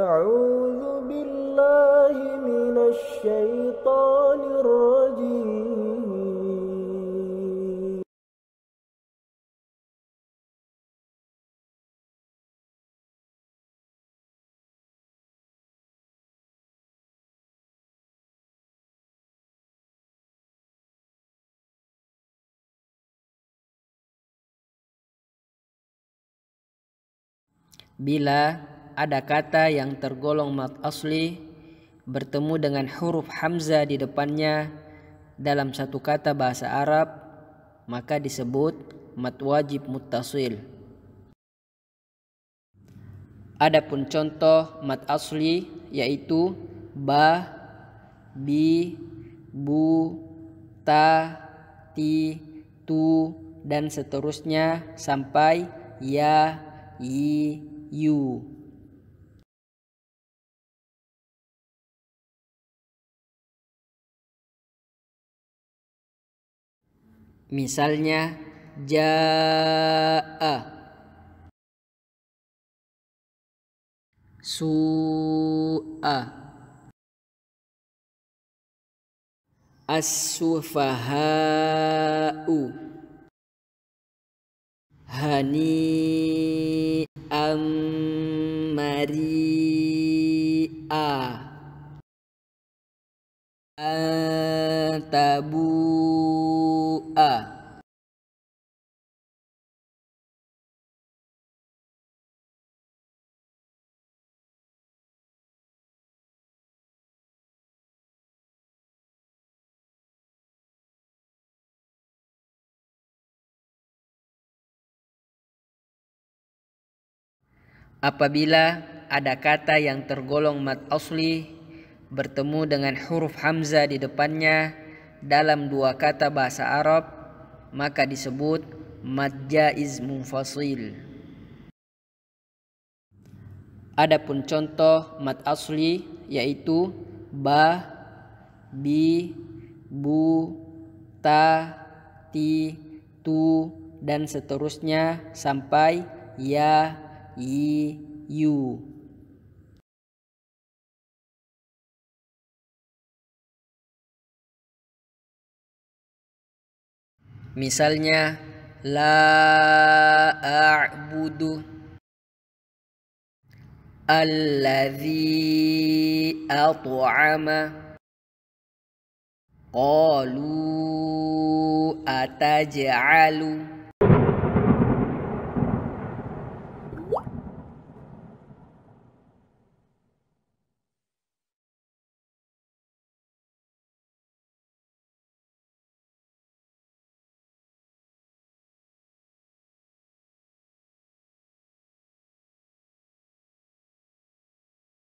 أعوذ بالله من الشيطان الرجيم Bila ada kata yang tergolong mat asli bertemu dengan huruf hamzah di depannya dalam satu kata bahasa Arab maka disebut mat wajib muttasil. Adapun contoh mat asli yaitu ba, bi, bu, ta, ti, tu dan seterusnya sampai ya, yi, yu. Misalnya jaa su'a as-sufaha'u hani A Apabila ada kata yang tergolong mat asli bertemu dengan huruf hamzah di depannya dalam dua kata bahasa Arab maka disebut madjaiz munfasil. Adapun contoh mad asli yaitu ba, bi, bu, ta, ti, tu dan seterusnya sampai ya, yi, yu. Misalnya la a'budu alladhi at'ama qalu ataj'alu